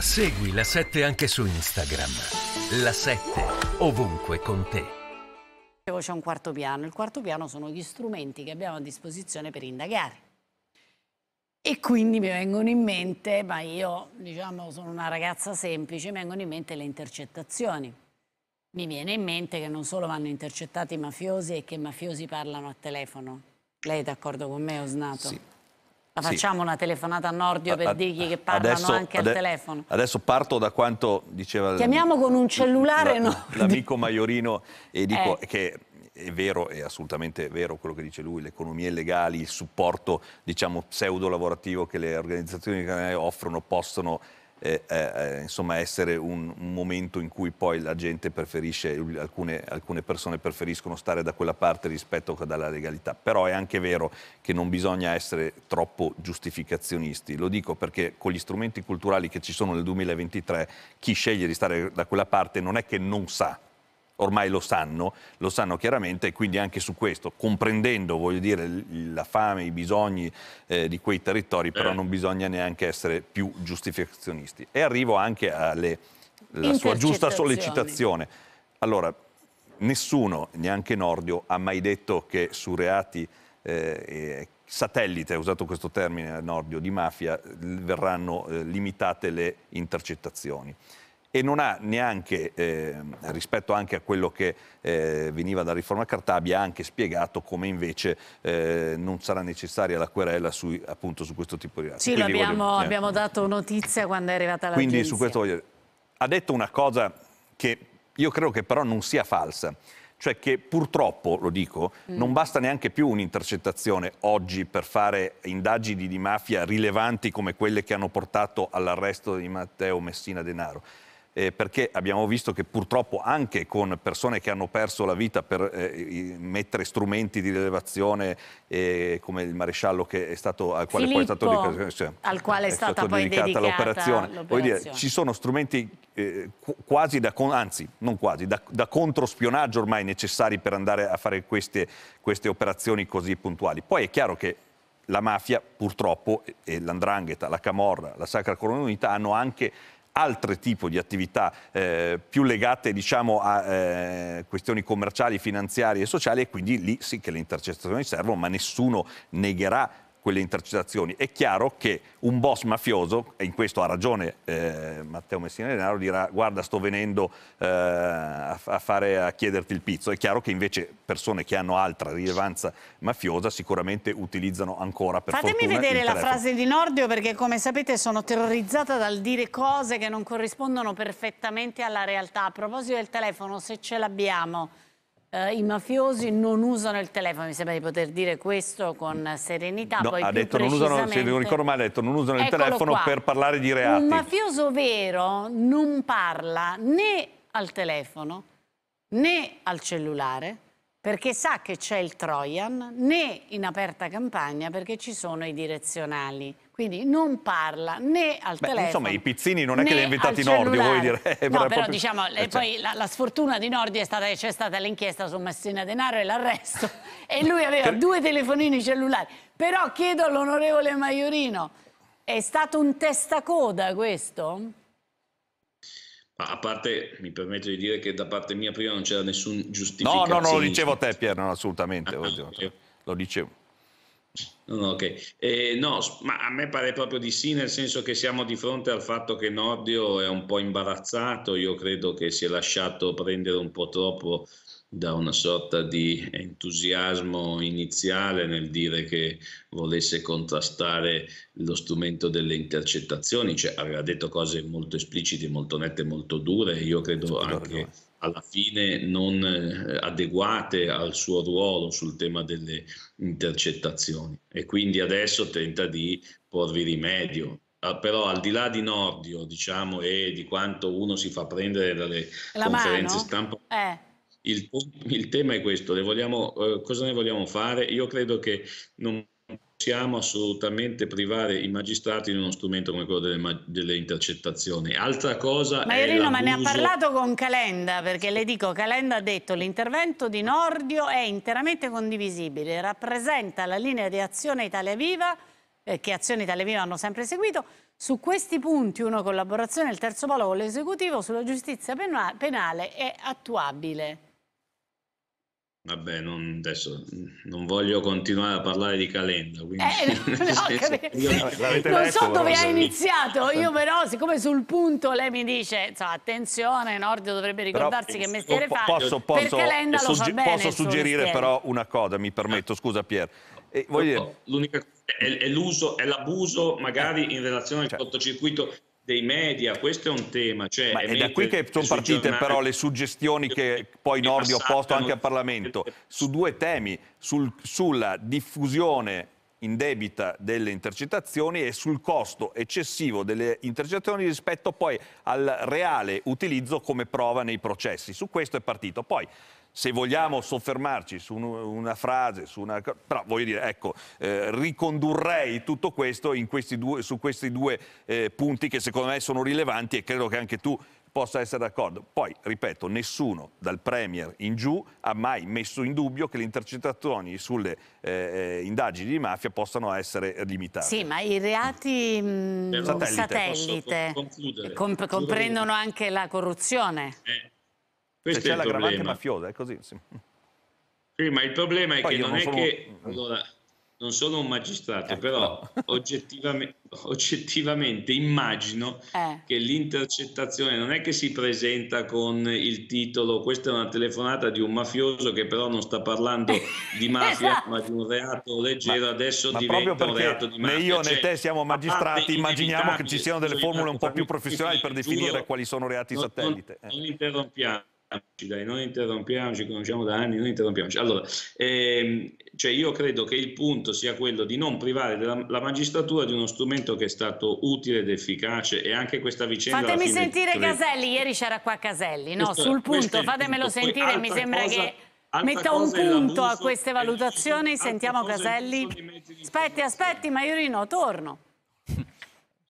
Segui la 7 anche su Instagram. La 7 ovunque con te. C'è un quarto piano. Il quarto piano sono gli strumenti che abbiamo a disposizione per indagare. E quindi mi vengono in mente, ma io diciamo sono una ragazza semplice, mi vengono in mente le intercettazioni. Mi viene in mente che non solo vanno intercettati i mafiosi e che i mafiosi parlano a telefono. Lei è d'accordo con me, Osnato? Sì. La facciamo sì. una telefonata a Nordio per dirgli che parlano adesso, anche al telefono. Adesso parto da quanto diceva... Chiamiamo con un cellulare la, L'amico Maiorino e dico eh. che è vero, è assolutamente vero quello che dice lui, le economie legali, il supporto diciamo pseudo lavorativo che le organizzazioni eh, offrono possono eh, eh, eh, insomma, essere un, un, momento in cui poi la gente preferisce, alcune, alcune, persone preferiscono stare da quella parte rispetto alla legalità. Però è anche vero che non bisogna essere troppo giustificazionisti. Lo dico perché con gli strumenti culturali che ci sono nel 2023, chi sceglie di stare da quella parte non è che non sa ormai lo sanno, lo sanno chiaramente e quindi anche su questo, comprendendo voglio dire, la fame, i bisogni eh, di quei territori, però eh. non bisogna neanche essere più giustificazionisti. E arrivo anche alla sua giusta sollecitazione. Allora, nessuno, neanche Nordio, ha mai detto che su reati... Eh, satellite, ha usato questo termine Nordio, di mafia, verranno eh, limitate le intercettazioni e non ha neanche, eh, rispetto anche a quello che eh, veniva dalla riforma Cartabia, anche spiegato come invece eh, non sarà necessaria la querela su, appunto su questo tipo di reati. Sì, abbiamo, voglio... Eh. abbiamo, dato notizia quando è arrivata la Quindi su questo voglio... ha detto una cosa che io credo che però non sia falsa cioè che purtroppo, lo dico, mm. non basta neanche più un'intercettazione oggi per fare indagini di mafia rilevanti come quelle che hanno portato all'arresto di Matteo Messina Denaro eh, perché abbiamo visto che purtroppo anche con persone che hanno perso la vita per eh, mettere strumenti di rilevazione eh, come il maresciallo stato, al quale Filippo, poi è stato, cioè, al quale è stata poi dedicata l'operazione. Voglio dire, ci sono strumenti eh, quasi da, anzi, non quasi, da, da controspionaggio ormai necessari per andare a fare queste, queste operazioni così puntuali. Poi è chiaro che la mafia purtroppo e l'andrangheta, la camorra, la sacra corona unita hanno anche altri tipi di attività eh, più legate diciamo, a eh, questioni commerciali, finanziarie e sociali e quindi lì sì che le intercettazioni servono, ma nessuno negherà quelle intercettazioni. È chiaro che un boss mafioso, e in questo ha ragione eh, Matteo Messina Denaro, dirà guarda sto venendo eh, a, fare, a, chiederti il pizzo. È chiaro che invece persone che hanno altra rilevanza mafiosa sicuramente utilizzano ancora per Fatemi vedere la frase di Nordio perché come sapete sono terrorizzata dal dire cose che non corrispondono perfettamente alla realtà. A proposito del telefono, se ce l'abbiamo eh, i mafiosi non usano il telefono, mi sembra di poter dire questo con serenità. No, Poi ha detto non usano, se non ricordo male, ha detto non usano il telefono qua. per parlare di reati. Un mafioso vero non parla né al telefono né al cellulare perché sa che c'è il Trojan, né in aperta campagna perché ci sono i direzionali. Quindi non parla né al Beh, telefono. Insomma, i pizzini non è che li ha invitati Nordi, vuoi dire? Eh, no, però proprio... diciamo, eh, cioè. poi la, la, sfortuna di Nordi è stata che c'è stata l'inchiesta su Messina Denaro e l'arresto e lui aveva due telefonini cellulari. Però chiedo all'onorevole Maiorino, è stato un testacoda questo? a parte, mi permetto di dire che da parte mia prima non c'era nessun giustificazione. No, no, non lo dicevo a te Pier, non assolutamente, ah, okay. lo dicevo. Ah, no, ok, eh, no, ma a me pare proprio di sì, nel senso che siamo di fronte al fatto che Nordio è un po' imbarazzato, io credo che si è lasciato prendere un po' troppo da una sorta di entusiasmo iniziale nel dire che volesse contrastare lo strumento delle intercettazioni, cioè, aveva detto cose molto esplicite, molto nette, molto dure, io credo anche alla fine non eh, adeguate al suo ruolo sul tema delle intercettazioni e quindi adesso tenta di porvi rimedio. Ah, però al di là di Nordio, diciamo, e di quanto uno si fa prendere dalle La conferenze mano? stampa, eh il, il tema è questo, vogliamo, eh, cosa ne vogliamo fare? Io credo che non possiamo assolutamente privare i magistrati di uno strumento come quello delle, delle intercettazioni. Altra cosa ma Iorino, ma ne ha parlato con Calenda, perché le dico, Calenda ha detto che l'intervento di Nordio è interamente condivisibile, rappresenta la linea di azione Italia Viva, eh, che Azione Italia Viva hanno sempre seguito, su questi punti una collaborazione il terzo polo con l'esecutivo sulla giustizia penale è attuabile. Vabbè, non, adesso non voglio continuare a parlare di Calenda. Quindi, eh, no, senso, io, no, non so dove ha iniziato, io eh. però siccome sul punto lei mi dice, insomma, attenzione, Nordio dovrebbe ricordarsi però, che eh, mestiere po- fa, posso, posso, Calenda lo fa bene Posso suggerire però una cosa, mi permetto, scusa Pier. Eh, dire... L'unica cosa è, è, l'uso, è l'abuso magari eh. in relazione al cioè. cortocircuito dei media, questo è un tema. Cioè, Ma è da qui che sono partite giornali, però le suggestioni che poi Nordi ha posto anche al Parlamento, su due temi, sul, sulla diffusione in debita delle intercettazioni e sul costo eccessivo delle intercettazioni rispetto poi al reale utilizzo come prova nei processi. Su questo è partito. Poi se vogliamo soffermarci su una frase, su una... però voglio dire, ecco, eh, ricondurrei tutto questo questi due, su questi due eh, punti che secondo me sono rilevanti e credo che anche tu possa essere d'accordo. Poi, ripeto, nessuno dal Premier in giù ha mai messo in dubbio che le intercettazioni sulle eh, eh indagini di mafia possano essere limitate. Sì, ma i reati mh, mm, satellite, satellite comprendono anche la corruzione. Eh questo cioè, c'è l'aggravante mafiosa, è così. Sì. sì. ma il problema è Poi che non, non sono... è che... Mm. Allora, non sono un magistrato, ecco. però oggettivamente, oggettivamente immagino eh. che l'intercettazione non è che si presenta con il titolo questa è una telefonata di un mafioso che però non sta parlando di mafia esatto. ma di un reato leggero, ma, adesso ma diventa un reato di mafia. Né io cioè, né te siamo magistrati, immaginiamo che ci siano delle formule un po' più professionali per definire quali sono reati non, satellite. non, eh. non interrompiamo dai, non interrompiamoci, conosciamo da anni, non interrompiamoci. Allora, ehm, cioè io credo che il punto sia quello di non privare della, la magistratura di uno strumento che è stato utile ed efficace e anche questa vicenda... Fatemi sentire tre... Caselli, ieri c'era qua Caselli, no, questo, sul punto, fatemelo punto. sentire, mi sembra cosa... che... Metta un punto a queste valutazioni, sentiamo Caselli. Aspetti, aspetti, ma io rino, torno.